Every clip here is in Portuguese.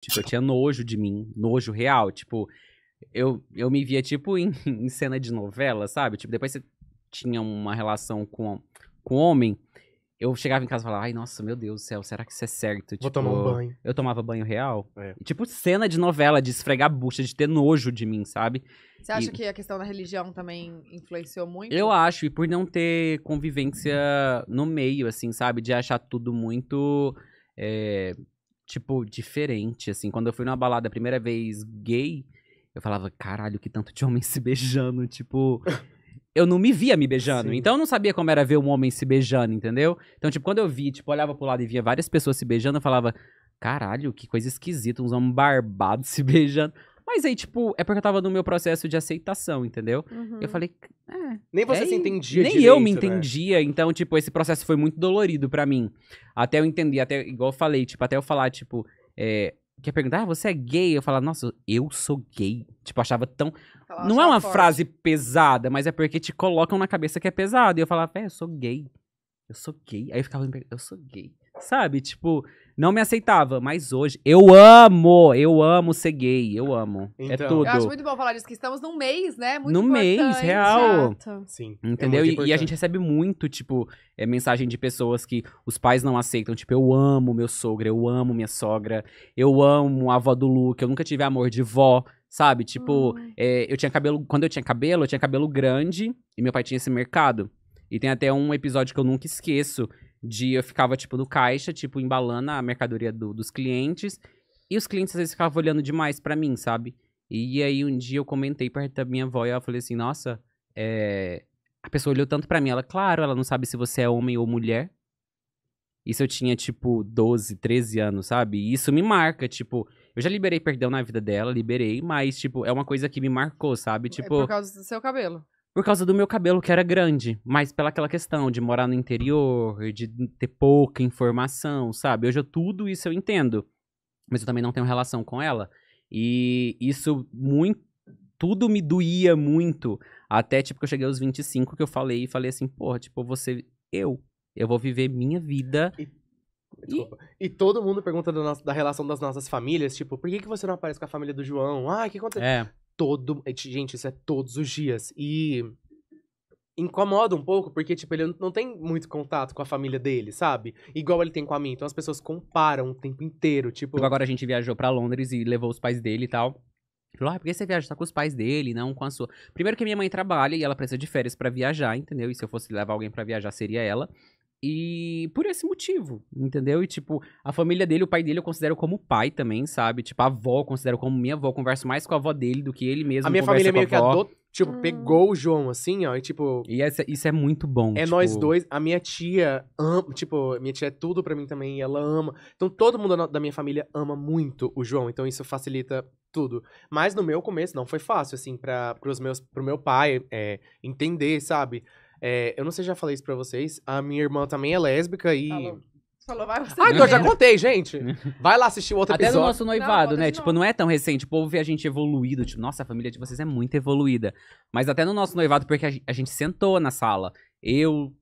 Tipo, eu tinha nojo de mim, nojo real. Tipo, eu, eu me via, tipo, em, em cena de novela, sabe? Tipo, depois você tinha uma relação com, com homem, eu chegava em casa e falava, ai, nossa, meu Deus do céu, será que isso é certo? Vou tipo, tomar um banho. Eu tomava banho real. É. E, tipo, cena de novela, de esfregar bucha, de ter nojo de mim, sabe? Você acha e... que a questão da religião também influenciou muito? Eu acho, e por não ter convivência no meio, assim, sabe? De achar tudo muito. É, tipo, diferente, assim. Quando eu fui numa balada a primeira vez gay, eu falava, caralho, que tanto de homem se beijando, tipo. eu não me via me beijando. Sim. Então eu não sabia como era ver um homem se beijando, entendeu? Então, tipo, quando eu vi, tipo, olhava pro lado e via várias pessoas se beijando, eu falava, caralho, que coisa esquisita, uns homens barbados se beijando. Mas aí, tipo, é porque eu tava no meu processo de aceitação, entendeu? Uhum. Eu falei. É, nem você é, se entendia. Nem direito, eu me né? entendia. Né? Então, tipo, esse processo foi muito dolorido para mim. Até eu entender, até, igual eu falei, tipo, até eu falar, tipo, é, quer perguntar, ah, você é gay? Eu falava, nossa, eu sou gay. Tipo, achava tão. Ela não é uma forte. frase pesada, mas é porque te colocam na cabeça que é pesado. E eu falava, é, eu sou gay. Eu sou gay. Aí eu ficava, eu sou gay. Sabe? Tipo, não me aceitava, mas hoje eu amo, eu amo ser gay, eu amo. É então, é tudo. Eu acho muito bom falar disso, que estamos num mês, né? Muito no mês, real. Exato. Sim. É Entendeu? É e, e, a gente recebe muito, tipo, é, mensagem de pessoas que os pais não aceitam. Tipo, eu amo meu sogro, eu amo minha sogra, eu amo a avó do Luke, eu nunca tive amor de vó. Sabe, tipo, hum. é, eu tinha cabelo. Quando eu tinha cabelo, eu tinha cabelo grande e meu pai tinha esse mercado. E tem até um episódio que eu nunca esqueço, de eu ficava, tipo, no caixa, tipo, embalando a mercadoria do, dos clientes. E os clientes às vezes ficavam olhando demais para mim, sabe? E aí um dia eu comentei perto da minha avó e ela falou assim: Nossa, é... a pessoa olhou tanto para mim. Ela, claro, ela não sabe se você é homem ou mulher. Isso eu tinha, tipo, 12, 13 anos, sabe? E isso me marca, tipo. Eu já liberei perdão na vida dela, liberei, mas, tipo, é uma coisa que me marcou, sabe? É tipo. É por causa do seu cabelo por causa do meu cabelo, que era grande, mas pela aquela questão de morar no interior, de ter pouca informação, sabe? Hoje eu, tudo isso eu entendo, mas eu também não tenho relação com ela. E isso muito tudo me doía muito, até tipo que eu cheguei aos 25 que eu falei e falei assim, porra, tipo, você eu, eu vou viver minha vida. E, e... e todo mundo pergunta da relação das nossas famílias, tipo, por que, que você não aparece com a família do João? Ah, o que aconteceu? É todo. É, gente, isso é todos os dias. E incomoda um pouco, porque, tipo, ele não tem muito contato com a família dele, sabe? Igual ele tem com a minha. Então as pessoas comparam o tempo inteiro, tipo. Agora a gente viajou para Londres e levou os pais dele e tal. Falou, ah, por que você viaja? Tá com os pais dele, não com a sua. Primeiro que minha mãe trabalha e ela precisa de férias para viajar, entendeu? E se eu fosse levar alguém para viajar, seria ela. E por esse motivo, entendeu? E, tipo, a família dele, o pai dele, eu considero como pai também, sabe? Tipo, a avó, eu considero como minha avó. Eu converso mais com a avó dele do que ele mesmo. A minha família meio que adotou. Tipo, hum. pegou o João, assim, ó, e tipo... E essa, isso é muito bom, É tipo... nós dois, a minha tia ama, tipo, minha tia é tudo pra mim também, ela ama. Então todo mundo da minha família ama muito o João, então isso facilita tudo. Mas no meu começo não foi fácil, assim, pra, pros meus, pro meu pai é, entender, sabe? É, eu não sei se já falei isso pra vocês. A minha irmã também é lésbica e. Falou. Falou, vai Ah, então eu já contei, gente. Vai lá assistir o outro Até episódio. Até no nosso noivado, não, né? Tipo, não é tão recente. O povo vê a gente evoluído. Tipo, nossa, a família de vocês é muito evoluída. Mas até no nosso noivado, porque a gente, sentou na sala. Eu,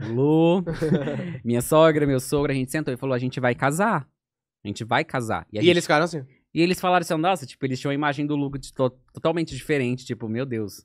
Lu, minha sogra, meu sogro, a gente sentou e falou: a gente vai casar. A gente vai casar. E, e gente... eles ficaram assim? E eles falaram assim, nossa, tipo, eles tinham a imagem do Lu to totalmente diferente, tipo, meu Deus.